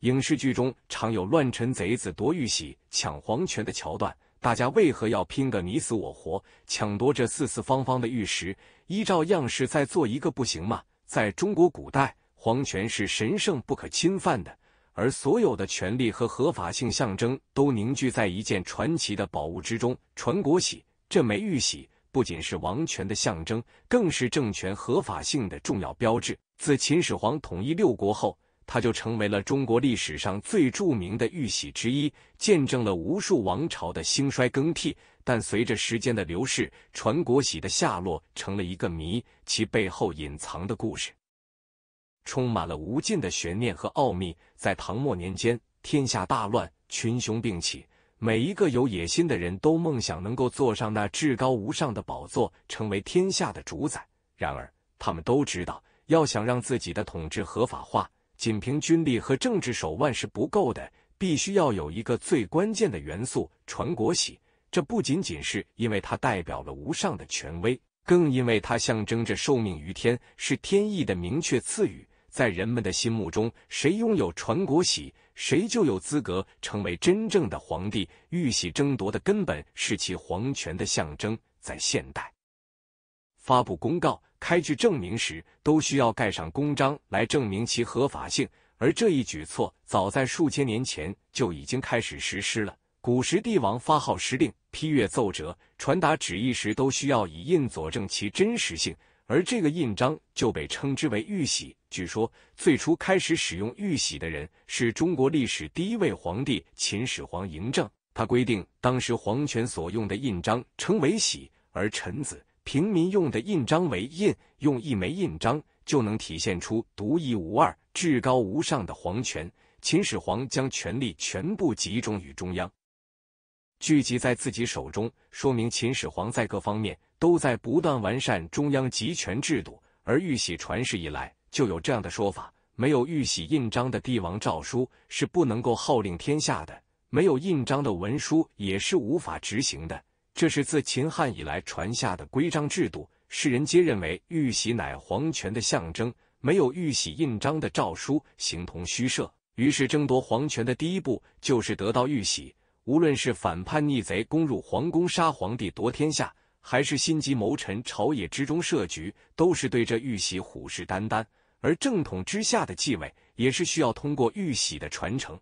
影视剧中常有乱臣贼子夺玉玺、抢皇权的桥段，大家为何要拼个你死我活，抢夺这四四方方的玉石？依照样式再做一个不行吗？在中国古代，皇权是神圣不可侵犯的，而所有的权力和合法性象征都凝聚在一件传奇的宝物之中——传国玺。这枚玉玺不仅是王权的象征，更是政权合法性的重要标志。自秦始皇统一六国后，他就成为了中国历史上最著名的玉玺之一，见证了无数王朝的兴衰更替。但随着时间的流逝，传国玺的下落成了一个谜，其背后隐藏的故事充满了无尽的悬念和奥秘。在唐末年间，天下大乱，群雄并起，每一个有野心的人都梦想能够坐上那至高无上的宝座，成为天下的主宰。然而，他们都知道，要想让自己的统治合法化。仅凭军力和政治手腕是不够的，必须要有一个最关键的元素——传国玺。这不仅仅是因为它代表了无上的权威，更因为它象征着受命于天，是天意的明确赐予。在人们的心目中，谁拥有传国玺，谁就有资格成为真正的皇帝。玉玺争夺的根本是其皇权的象征。在现代，发布公告。开具证明时都需要盖上公章来证明其合法性，而这一举措早在数千年前就已经开始实施了。古时帝王发号施令、批阅奏折、传达旨意时都需要以印佐证其真实性，而这个印章就被称之为玉玺。据说最初开始使用玉玺的人是中国历史第一位皇帝秦始皇嬴政，他规定当时皇权所用的印章称为玺，而臣子。平民用的印章为印，用一枚印章就能体现出独一无二、至高无上的皇权。秦始皇将权力全部集中于中央，聚集在自己手中，说明秦始皇在各方面都在不断完善中央集权制度。而玉玺传世以来就有这样的说法：没有玉玺印章的帝王诏书是不能够号令天下的，没有印章的文书也是无法执行的。这是自秦汉以来传下的规章制度，世人皆认为玉玺乃皇权的象征，没有玉玺印章的诏书形同虚设。于是争夺皇权的第一步就是得到玉玺。无论是反叛逆贼攻入皇宫杀皇帝夺天下，还是心机谋臣朝野之中设局，都是对这玉玺虎视眈眈。而正统之下的继位，也是需要通过玉玺的传承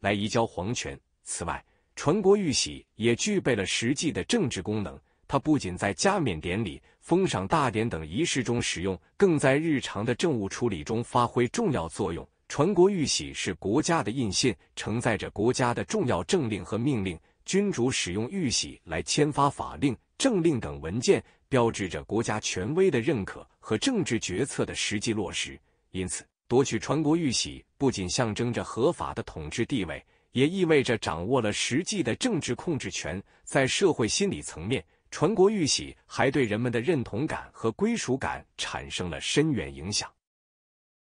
来移交皇权。此外，传国玉玺也具备了实际的政治功能，它不仅在加冕典礼、封赏大典等仪式中使用，更在日常的政务处理中发挥重要作用。传国玉玺是国家的印信，承载着国家的重要政令和命令。君主使用玉玺来签发法令、政令等文件，标志着国家权威的认可和政治决策的实际落实。因此，夺取传国玉玺不仅象征着合法的统治地位。也意味着掌握了实际的政治控制权。在社会心理层面，传国玉玺还对人们的认同感和归属感产生了深远影响。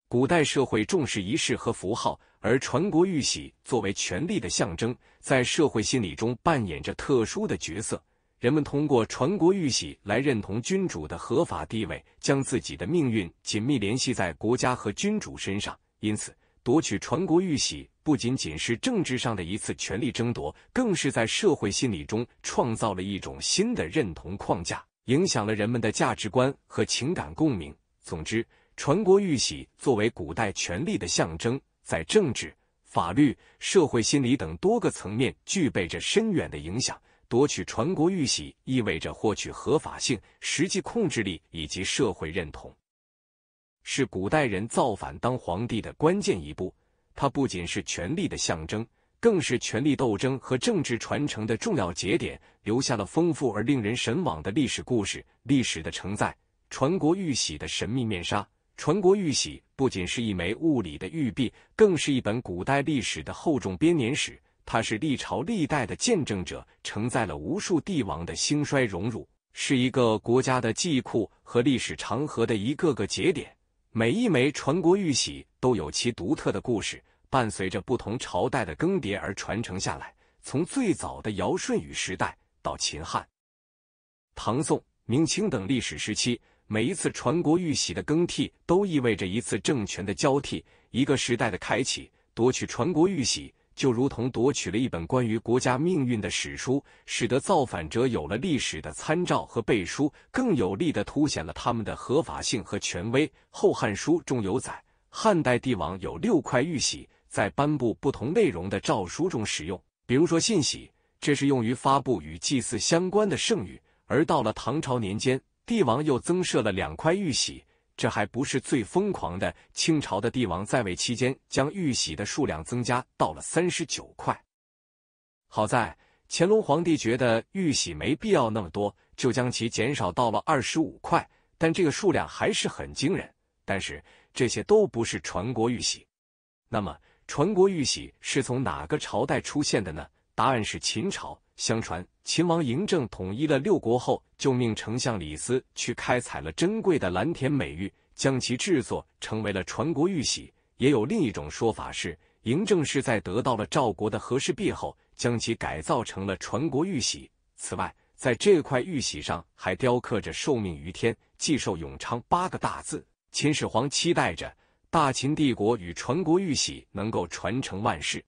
古代社会重视仪式和符号，而传国玉玺作为权力的象征，在社会心理中扮演着特殊的角色。人们通过传国玉玺来认同君主的合法地位，将自己的命运紧密联系在国家和君主身上。因此，夺取传国玉玺。不仅仅是政治上的一次权力争夺，更是在社会心理中创造了一种新的认同框架，影响了人们的价值观和情感共鸣。总之，传国玉玺作为古代权力的象征，在政治、法律、社会心理等多个层面具备着深远的影响。夺取传国玉玺意味着获取合法性、实际控制力以及社会认同，是古代人造反当皇帝的关键一步。它不仅是权力的象征，更是权力斗争和政治传承的重要节点，留下了丰富而令人神往的历史故事。历史的承载，传国玉玺的神秘面纱。传国玉玺不仅是一枚物理的玉璧，更是一本古代历史的厚重编年史。它是历朝历代的见证者，承载了无数帝王的兴衰荣辱，是一个国家的记忆库和历史长河的一个个节点。每一枚传国玉玺都有其独特的故事。伴随着不同朝代的更迭而传承下来，从最早的尧舜禹时代到秦汉、唐宋、明清等历史时期，每一次传国玉玺的更替，都意味着一次政权的交替、一个时代的开启。夺取传国玉玺，就如同夺取了一本关于国家命运的史书，使得造反者有了历史的参照和背书，更有力的凸显了他们的合法性和权威。《后汉书》中有载，汉代帝王有六块玉玺。在颁布不同内容的诏书中使用，比如说信玺，这是用于发布与祭祀相关的圣谕；而到了唐朝年间，帝王又增设了两块玉玺。这还不是最疯狂的，清朝的帝王在位期间将玉玺的数量增加到了三十九块。好在乾隆皇帝觉得玉玺没必要那么多，就将其减少到了二十五块。但这个数量还是很惊人。但是这些都不是传国玉玺，那么。传国玉玺是从哪个朝代出现的呢？答案是秦朝。相传，秦王嬴政统一了六国后，就命丞相李斯去开采了珍贵的蓝田美玉，将其制作成为了传国玉玺。也有另一种说法是，嬴政是在得到了赵国的和氏璧后，将其改造成了传国玉玺。此外，在这块玉玺上还雕刻着“受命于天，既寿永昌”八个大字。秦始皇期待着。大秦帝国与传国玉玺能够传承万世，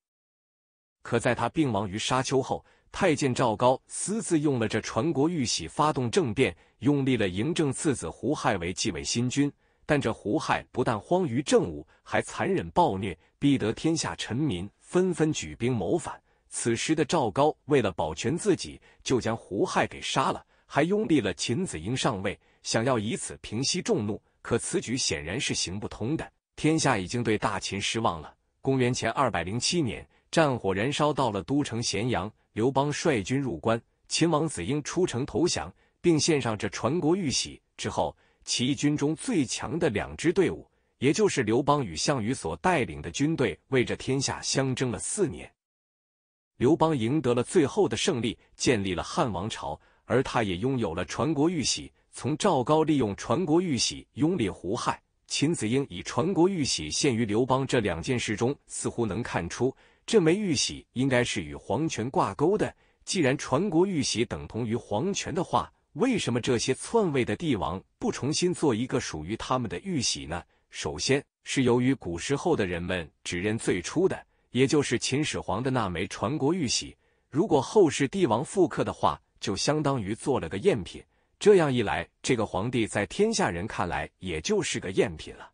可在他病亡于沙丘后，太监赵高私自用了这传国玉玺发动政变，拥立了嬴政次子胡亥为继位新君。但这胡亥不但荒于政务，还残忍暴虐，逼得天下臣民纷纷举兵谋反。此时的赵高为了保全自己，就将胡亥给杀了，还拥立了秦子婴上位，想要以此平息众怒。可此举显然是行不通的。天下已经对大秦失望了。公元前二百零七年，战火燃烧到了都城咸阳，刘邦率军入关，秦王子婴出城投降，并献上这传国玉玺。之后，起义军中最强的两支队伍，也就是刘邦与项羽所带领的军队，为这天下相争了四年。刘邦赢得了最后的胜利，建立了汉王朝，而他也拥有了传国玉玺。从赵高利用传国玉玺拥立胡亥。秦子婴以传国玉玺献于刘邦这两件事中，似乎能看出这枚玉玺应该是与皇权挂钩的。既然传国玉玺等同于皇权的话，为什么这些篡位的帝王不重新做一个属于他们的玉玺呢？首先，是由于古时候的人们只认最初的，也就是秦始皇的那枚传国玉玺。如果后世帝王复刻的话，就相当于做了个赝品。这样一来，这个皇帝在天下人看来也就是个赝品了。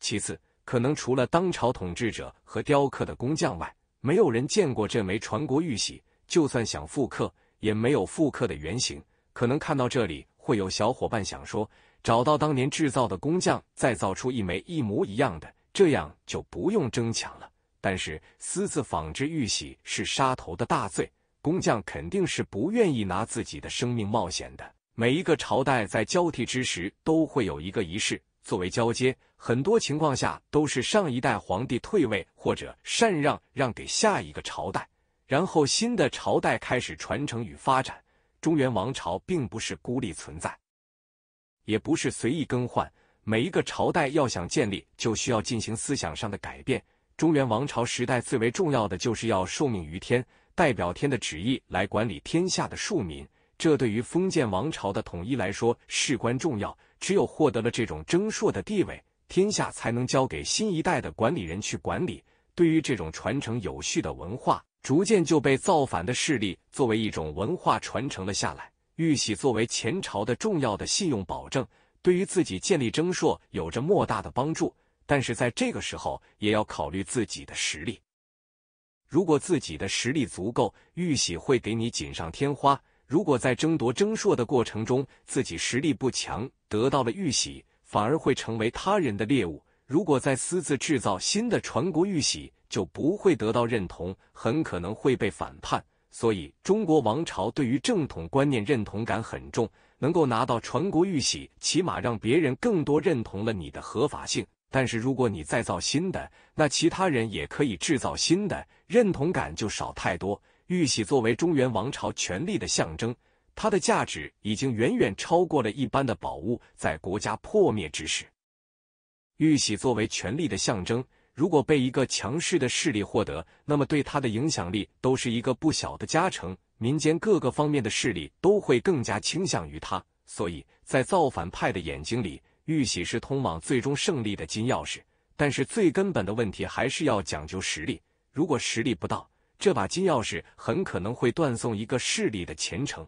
其次，可能除了当朝统治者和雕刻的工匠外，没有人见过这枚传国玉玺，就算想复刻，也没有复刻的原型。可能看到这里，会有小伙伴想说，找到当年制造的工匠，再造出一枚一模一样的，这样就不用争抢了。但是，私自仿制玉玺是杀头的大罪。工匠肯定是不愿意拿自己的生命冒险的。每一个朝代在交替之时都会有一个仪式作为交接，很多情况下都是上一代皇帝退位或者禅让让给下一个朝代，然后新的朝代开始传承与发展。中原王朝并不是孤立存在，也不是随意更换。每一个朝代要想建立，就需要进行思想上的改变。中原王朝时代最为重要的就是要受命于天。代表天的旨意来管理天下的庶民，这对于封建王朝的统一来说事关重要。只有获得了这种征硕的地位，天下才能交给新一代的管理人去管理。对于这种传承有序的文化，逐渐就被造反的势力作为一种文化传承了下来。玉玺作为前朝的重要的信用保证，对于自己建立征硕有着莫大的帮助。但是在这个时候，也要考虑自己的实力。如果自己的实力足够，玉玺会给你锦上添花；如果在争夺争硕的过程中，自己实力不强，得到了玉玺反而会成为他人的猎物。如果在私自制造新的传国玉玺，就不会得到认同，很可能会被反叛。所以，中国王朝对于正统观念认同感很重，能够拿到传国玉玺，起码让别人更多认同了你的合法性。但是如果你再造新的，那其他人也可以制造新的，认同感就少太多。玉玺作为中原王朝权力的象征，它的价值已经远远超过了一般的宝物。在国家破灭之时，玉玺作为权力的象征，如果被一个强势的势力获得，那么对他的影响力都是一个不小的加成。民间各个方面的势力都会更加倾向于他，所以在造反派的眼睛里。玉玺是通往最终胜利的金钥匙，但是最根本的问题还是要讲究实力。如果实力不到，这把金钥匙很可能会断送一个势力的前程。